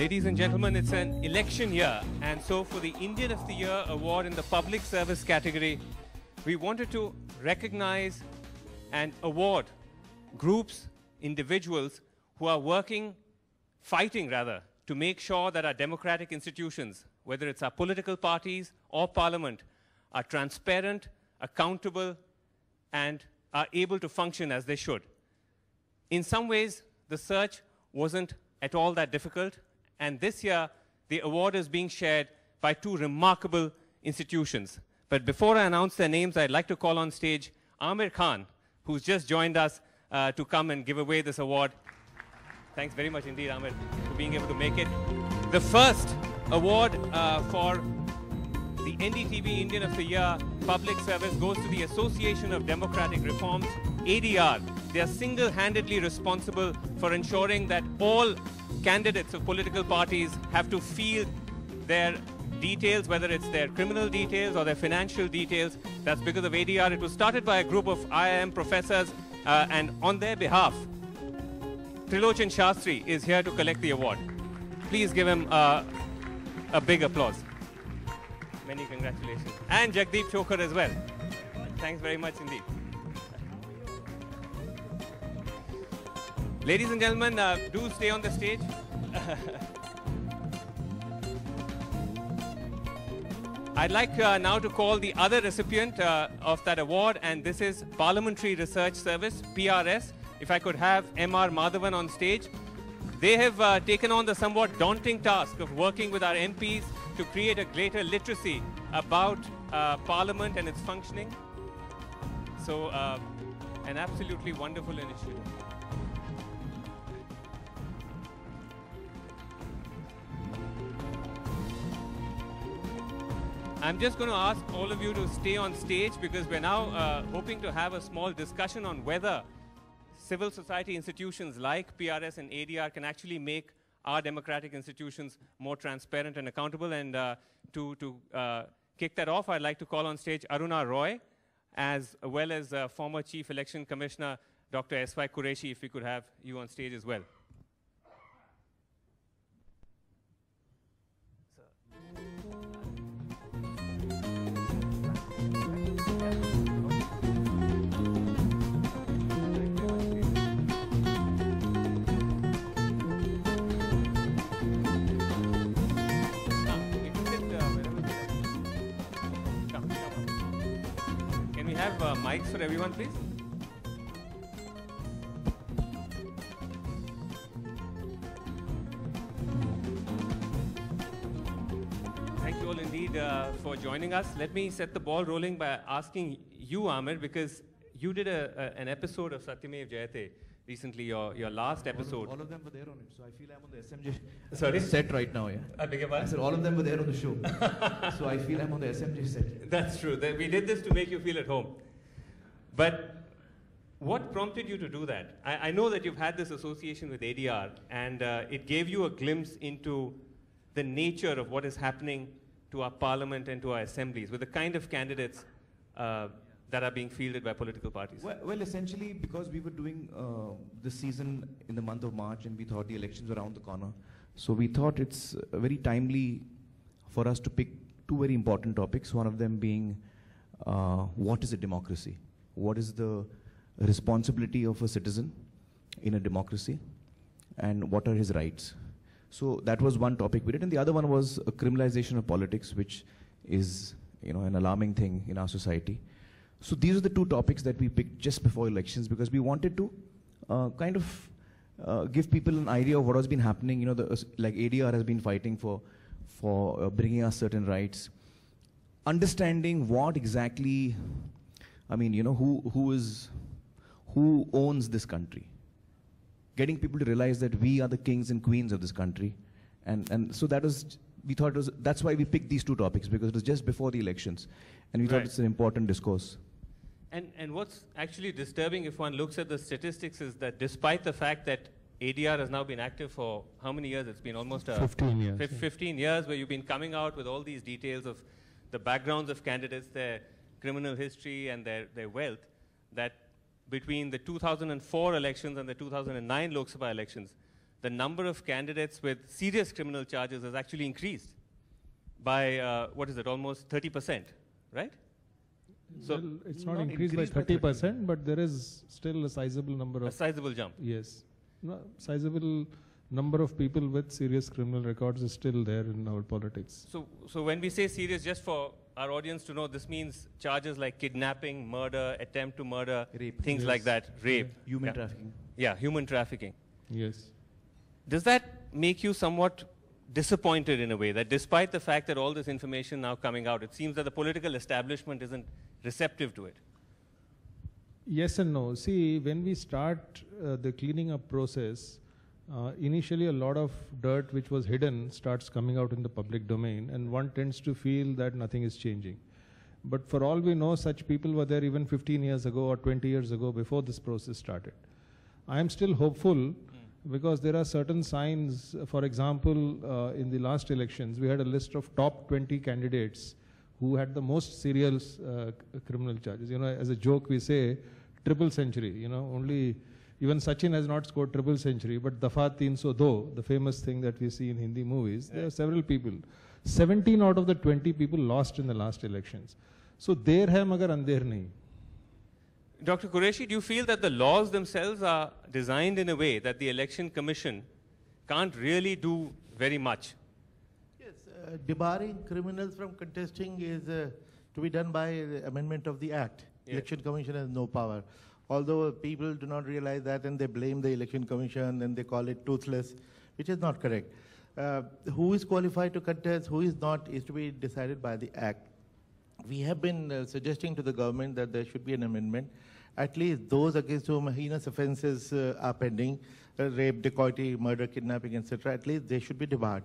Ladies and gentlemen, it's an election year, and so for the Indian of the Year award in the public service category, we wanted to recognize and award groups, individuals who are working, fighting rather, to make sure that our democratic institutions, whether it's our political parties or parliament, are transparent, accountable, and are able to function as they should. In some ways, the search wasn't at all that difficult. And this year, the award is being shared by two remarkable institutions. But before I announce their names, I'd like to call on stage Amir Khan, who's just joined us uh, to come and give away this award. Thanks very much indeed, Amir, for being able to make it. The first award uh, for the NDTV Indian of the Year Public Service goes to the Association of Democratic Reforms, ADR, they are single-handedly responsible for ensuring that all candidates of political parties have to field their details, whether it's their criminal details or their financial details. That's because of ADR. It was started by a group of IIM professors, uh, and on their behalf, Trilochan Shastri is here to collect the award. Please give him uh, a big applause. Many congratulations. And Jagdeep Chokhar as well. Thanks very much indeed. Ladies and gentlemen, uh, do stay on the stage. I'd like uh, now to call the other recipient uh, of that award, and this is Parliamentary Research Service, PRS. If I could have Mr. Madhavan on stage. They have uh, taken on the somewhat daunting task of working with our MPs to create a greater literacy about uh, Parliament and its functioning. So, uh, an absolutely wonderful initiative. I'm just going to ask all of you to stay on stage because we're now uh, hoping to have a small discussion on whether civil society institutions like PRS and ADR can actually make our democratic institutions more transparent and accountable. And uh, to, to uh, kick that off, I'd like to call on stage Aruna Roy, as well as uh, former Chief Election Commissioner Dr. S.Y. Qureshi, if we could have you on stage as well. Can we have uh, mics for everyone, please? joining us. Let me set the ball rolling by asking you, Amir, because you did a, a, an episode of Satyamev Jayate recently, your, your last episode. All of, all of, them were there on it, so I feel I'm on the SMJ Sorry? set right now, yeah. I said all of them were there on the show, so I feel I'm on the SMJ set. That's true. We did this to make you feel at home. But what prompted you to do that? I, I know that you've had this association with ADR, and uh, it gave you a glimpse into the nature of what is happening to our parliament and to our assemblies with the kind of candidates uh, that are being fielded by political parties? Well, well essentially, because we were doing uh, season in the month of March and we thought the elections were around the corner, so we thought it's very timely for us to pick two very important topics, one of them being uh, what is a democracy? What is the responsibility of a citizen in a democracy? And what are his rights? So that was one topic we did, and the other one was uh, criminalization of politics, which is you know an alarming thing in our society. So these are the two topics that we picked just before elections because we wanted to uh, kind of uh, give people an idea of what has been happening. You know, the, uh, like ADR has been fighting for for uh, bringing us certain rights, understanding what exactly, I mean, you know, who who is who owns this country getting people to realize that we are the kings and queens of this country. And, and so that was, we thought was, that's why we picked these two topics, because it was just before the elections. And we right. thought it's an important discourse. And, and what's actually disturbing if one looks at the statistics is that despite the fact that ADR has now been active for how many years? It's been almost 15 years. 15 yeah. years where you've been coming out with all these details of the backgrounds of candidates, their criminal history and their, their wealth, that between the 2004 elections and the 2009 Lok Sabha elections, the number of candidates with serious criminal charges has actually increased by, uh, what is it, almost 30%, right? So well, it's not, not increased, increased, by 30%, but there is still a sizable number of... A sizable jump. Yes. No, sizable number of people with serious criminal records is still there in our politics. So, so when we say serious, just for our audience to know, this means charges like kidnapping, murder, attempt to murder, rape, things yes. like that, rape, yeah. human yeah. trafficking. Yeah, human trafficking. Yes. Does that make you somewhat disappointed in a way that despite the fact that all this information now coming out, it seems that the political establishment isn't receptive to it? Yes and no. See, when we start uh, the cleaning up process, uh, initially a lot of dirt which was hidden starts coming out in the public domain and one tends to feel that nothing is changing. But for all we know, such people were there even 15 years ago or 20 years ago before this process started. I am still hopeful mm. because there are certain signs, for example, uh, in the last elections, we had a list of top 20 candidates who had the most serious uh, criminal charges. You know, as a joke, we say triple century, you know, only even Sachin has not scored triple century, but Dafa Teen So Do, the famous thing that we see in Hindi movies, there are several people. 17 out of the 20 people lost in the last elections. So there hai magar andher nahi. Dr. Qureshi, do you feel that the laws themselves are designed in a way that the election commission can't really do very much? Yes, uh, debarring criminals from contesting is uh, to be done by amendment of the act. Yes. Election commission has no power although people do not realize that and they blame the election commission and they call it toothless, which is not correct. Uh, who is qualified to contest, who is not, is to be decided by the act. We have been uh, suggesting to the government that there should be an amendment. At least those against whom heinous offences uh, are pending, uh, rape, dacoity, murder, kidnapping, etc., at least they should be debarred.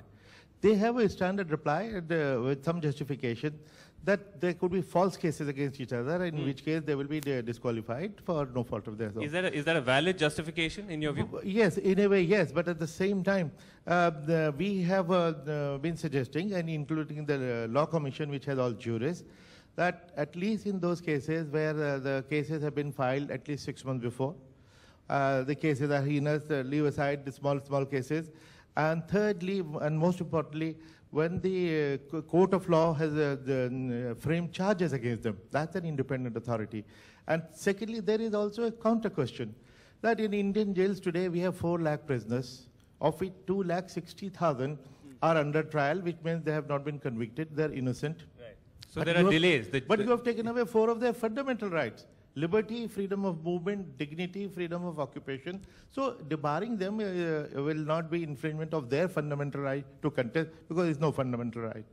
They have a standard reply and, uh, with some justification that there could be false cases against each other, in mm. which case they will be uh, disqualified for no fault of theirs. Is that, a, is that a valid justification in your view? Yes, in a way, yes. But at the same time, uh, the, we have uh, been suggesting, and including the uh, Law Commission, which has all juries, that at least in those cases where uh, the cases have been filed at least six months before, the cases are heinous, leave aside the small, small cases. And thirdly, and most importantly, when the uh, court of law has uh, uh framed charges against them. That's an independent authority. And secondly, there is also a counter question that in Indian jails today we have 4 lakh prisoners, of which 2 lakh 60,000 are under trial, which means they have not been convicted, they're innocent. Right. So but there are have, delays. The, but the, you have taken away four of their fundamental rights liberty, freedom of movement, dignity, freedom of occupation. So debarring them uh, uh will not be infringement of their fundamental right to contest because there's no fundamental right.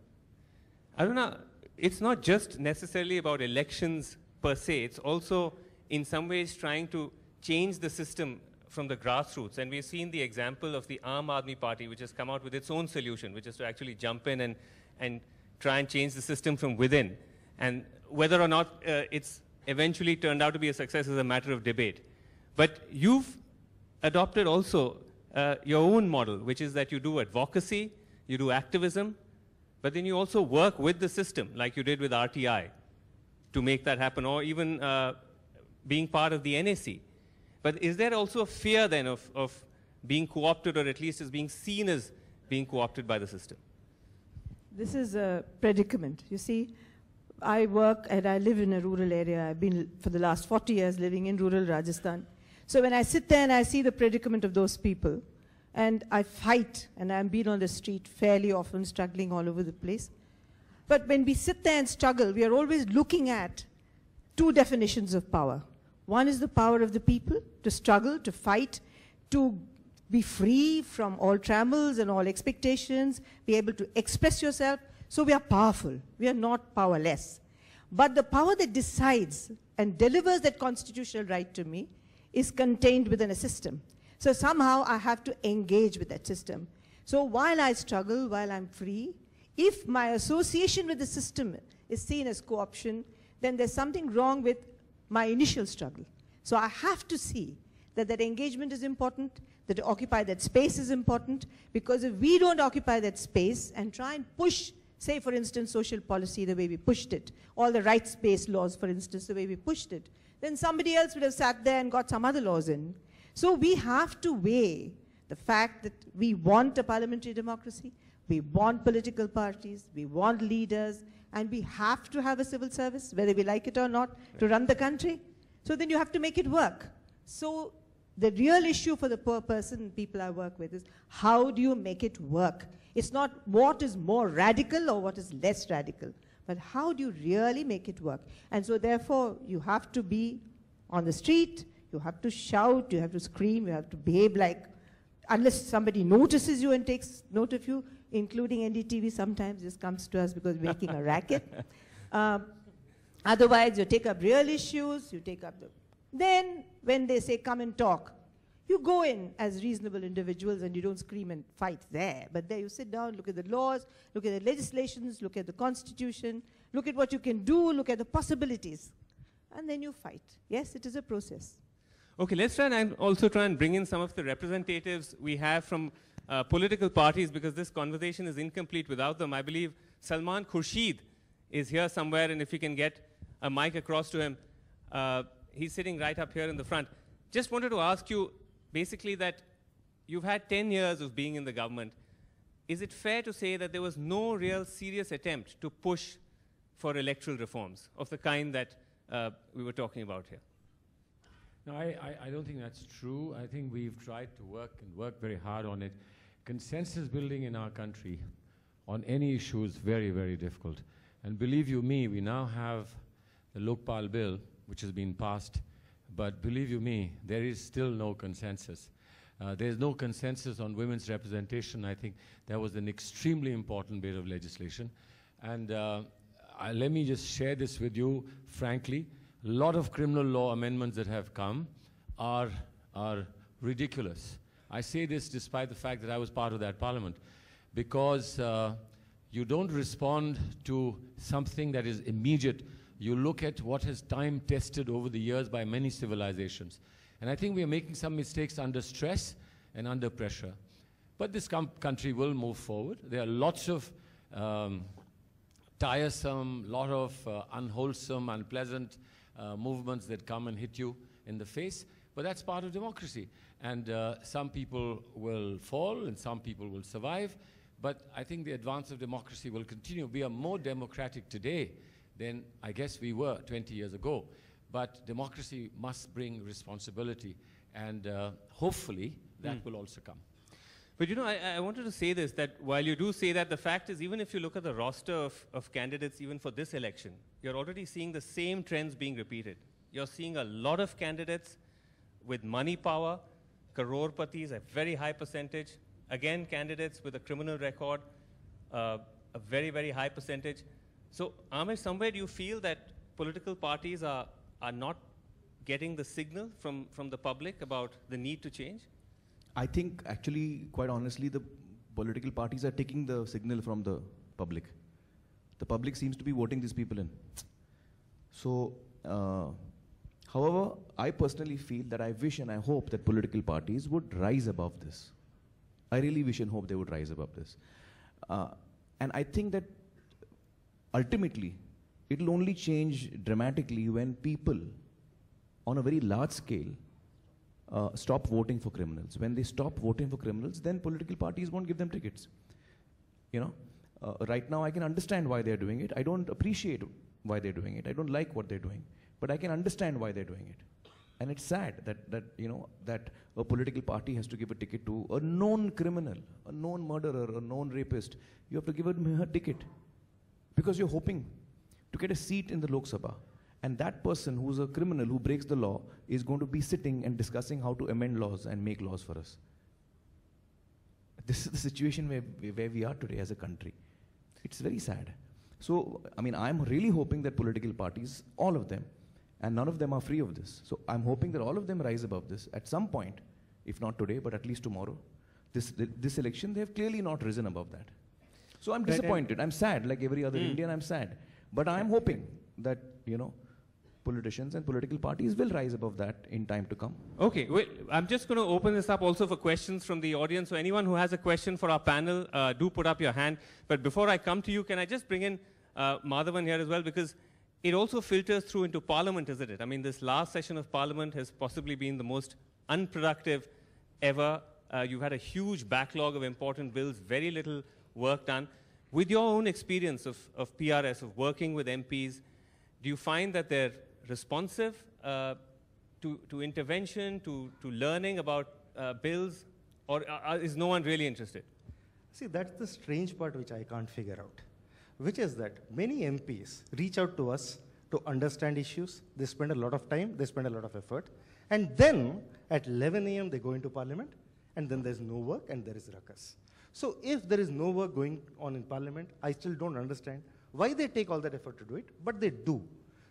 Aruna, it's not just necessarily about elections per se. It's also in some ways trying to change the system from the grassroots. And we've seen the example of the Aam Aadmi Party, which has come out with its own solution, which is to actually jump in and, and try and change the system from within. And whether or not uh, it's eventually turned out to be a success is a matter of debate. But you've adopted also uh, your own model, which is that you do advocacy, you do activism, but then you also work with the system, like you did with RTI, to make that happen, or even uh, being part of the NAC. But is there also a fear then of, of being co-opted, or at least as being seen as being co-opted by the system? This is a predicament. You see, I work and I live in a rural area. I've been for the last 40 years living in rural Rajasthan. So when I sit there and I see the predicament of those people, and I fight, and I'm been on the street fairly often, struggling all over the place. But when we sit there and struggle, we are always looking at two definitions of power. One is the power of the people to struggle, to fight, to be free from all trammels and all expectations, be able to express yourself, so we are powerful. We are not powerless. But the power that decides and delivers that constitutional right to me is contained within a system. So somehow I have to engage with that system. So while I struggle, while I'm free, if my association with the system is seen as co-option, then there's something wrong with my initial struggle. So I have to see that that engagement is important, that to occupy that space is important, because if we don't occupy that space and try and push Say, for instance, social policy, the way we pushed it, all the rights-based laws, for instance, the way we pushed it, then somebody else would have sat there and got some other laws in. So we have to weigh the fact that we want a parliamentary democracy, we want political parties, we want leaders, and we have to have a civil service, whether we like it or not, to run the country. So then you have to make it work. So the real issue for the poor person people I work with is how do you make it work? It's not what is more radical or what is less radical, but how do you really make it work? And so therefore, you have to be on the street, you have to shout, you have to scream, you have to behave like, unless somebody notices you and takes note of you, including NDTV sometimes just comes to us because we're making a racket. Um, otherwise, you take up real issues, you take up the then when they say come and talk, you go in as reasonable individuals and you don't scream and fight there. But there you sit down, look at the laws, look at the legislations, look at the constitution, look at what you can do, look at the possibilities. And then you fight. Yes, it is a process. Okay, let's try and also try and bring in some of the representatives we have from uh, political parties because this conversation is incomplete without them. I believe Salman Khurshid is here somewhere, and if we can get a mic across to him. Uh, he's sitting right up here in the front. Just wanted to ask you basically that you've had 10 years of being in the government. Is it fair to say that there was no real serious attempt to push for electoral reforms of the kind that uh, we were talking about here? No, I, I, I don't think that's true. I think we've tried to work and work very hard on it. Consensus building in our country on any issue is very, very difficult. And believe you me, we now have the Lokpal bill, which has been passed. But believe you me, there is still no consensus. Uh, there is no consensus on women's representation. I think that was an extremely important bit of legislation. And uh, I, let me just share this with you frankly. A lot of criminal law amendments that have come are, are ridiculous. I say this despite the fact that I was part of that parliament because uh, you don't respond to something that is immediate you look at what has time tested over the years by many civilizations. And I think we are making some mistakes under stress and under pressure. But this country will move forward. There are lots of um, tiresome, lot of uh, unwholesome, unpleasant uh, movements that come and hit you in the face. But that's part of democracy. And uh, some people will fall and some people will survive. But I think the advance of democracy will continue. We are more democratic today than I guess we were 20 years ago. But democracy must bring responsibility, and uh, hopefully that mm. will also come. But you know, I, I, wanted to say this that while you do say that, the fact is, even if you look at the roster of, of candidates, even for this election, you're already seeing the same trends being repeated. You're seeing a lot of candidates with money power, crorpatis, a very high percentage. Again, candidates with a criminal record, uh, a very, very high percentage. So Amir, somewhere do you feel that political parties are, are not getting the signal from, from the public about the need to change? I think actually, quite honestly, the political parties are taking the signal from the public. The public seems to be voting these people in. So, uh, however, I personally feel that I wish and I hope that political parties would rise above this. I really wish and hope they would rise above this. Uh, and I think that ultimately, it'll only change dramatically when people, on a very large scale, uh, stop voting for criminals. When they stop voting for criminals, then political parties won't give them tickets. You know, uh, right now I can understand why they're doing it. I don't appreciate why they're doing it. I don't like what they're doing, but I can understand why they're doing it. And it's sad that that you know that a political party has to give a ticket to a known criminal, a known murderer, a known rapist. You have to give him a ticket. Because you're hoping to get a seat in the Lok Sabha. And that person who's a criminal who breaks the law is going to be sitting and discussing how to amend laws and make laws for us. This is the situation where, where we are today as a country. It's very sad. So, I mean, I'm really hoping that political parties, all of them, and none of them are free of this. So, I'm hoping that all of them rise above this at some point, if not today, but at least tomorrow. This, this election, they have clearly not risen above that. So I'm disappointed. I'm sad, like every other mm. Indian, I'm sad. But I'm hoping that, you know, politicians and political parties will rise above that in time to come. Okay, well, I'm just going to open this up also for questions from the audience. So anyone who has a question for our panel, uh, do put up your hand. But before I come to you, can I just bring in uh, Madhavan here as well? Because it also filters through into Parliament, isn't it? I mean, this last session of Parliament has possibly been the most unproductive ever. Uh, you've had a huge backlog of important bills, very little work done. With your own experience of, of PRS, of working with MPs, do you find that they're responsive uh, to, to intervention, to, to learning about uh, bills, or uh, is no one really interested? See, that's the strange part which I can't figure out, which is that many MPs reach out to us to understand issues. They spend a lot of time, they spend a lot of effort. And then at 11 a.m., they go into parliament, and then there's no work and there is ruckus. So if there is no work going on in parliament, I still don't understand why they take all that effort to do it, but they do.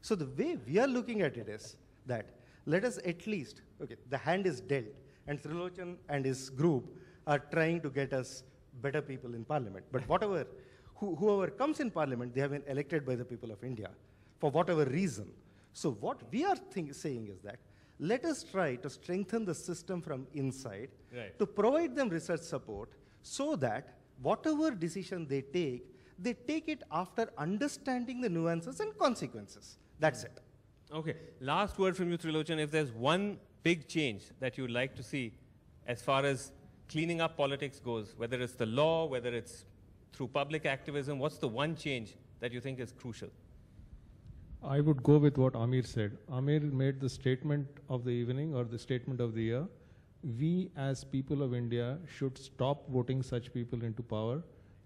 So the way we are looking at it is that let us at least, okay, the hand is dealt, and Srilochan and his group are trying to get us better people in parliament. But whatever, who, whoever comes in parliament, they have been elected by the people of India for whatever reason. So what we are saying is that let us try to strengthen the system from inside right. to provide them research support so that whatever decision they take, they take it after understanding the nuances and consequences. That's it. Okay. Last word from you, Trilochan. If there's one big change that you'd like to see as far as cleaning up politics goes, whether it's the law, whether it's through public activism, what's the one change that you think is crucial? I would go with what Amir said. Amir made the statement of the evening or the statement of the year we as people of India should stop voting such people into power.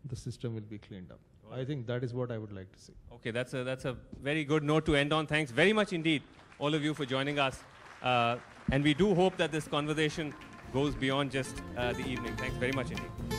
The system will be cleaned up. I think that is what I would like to see. Okay, that's a, that's a very good note to end on. Thanks very much indeed, all of you, for joining us. Uh, and we do hope that this conversation goes beyond just uh, the evening. Thanks very much indeed.